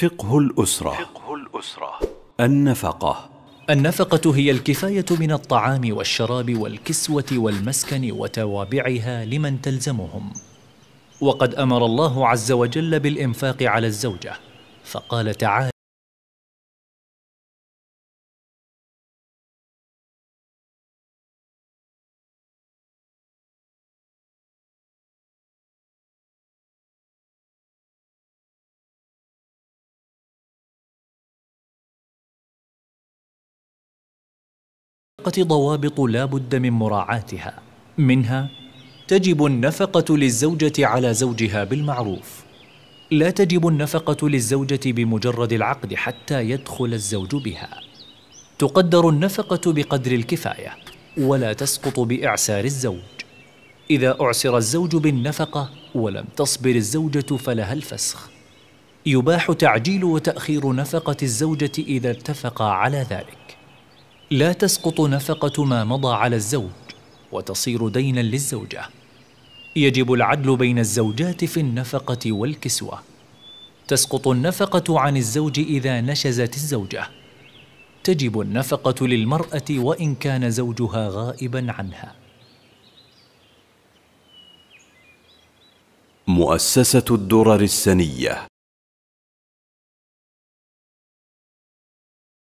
فقه الأسرة فقه الأسرة النفقة النفقة هي الكفاية من الطعام والشراب والكسوة والمسكن وتوابعها لمن تلزمهم. وقد أمر الله عز وجل بالإنفاق على الزوجة، فقال تعالى: النفقة ضوابط لا بد من مراعاتها منها تجب النفقة للزوجة على زوجها بالمعروف لا تجب النفقة للزوجة بمجرد العقد حتى يدخل الزوج بها تقدر النفقة بقدر الكفاية ولا تسقط بإعسار الزوج إذا أعسر الزوج بالنفقة ولم تصبر الزوجة فلها الفسخ يباح تعجيل وتأخير نفقة الزوجة إذا اتفقا على ذلك لا تسقط نفقة ما مضى على الزوج وتصير دينا للزوجة يجب العدل بين الزوجات في النفقة والكسوة تسقط النفقة عن الزوج إذا نشزت الزوجة تجب النفقة للمرأة وإن كان زوجها غائبا عنها مؤسسة الدرر السنية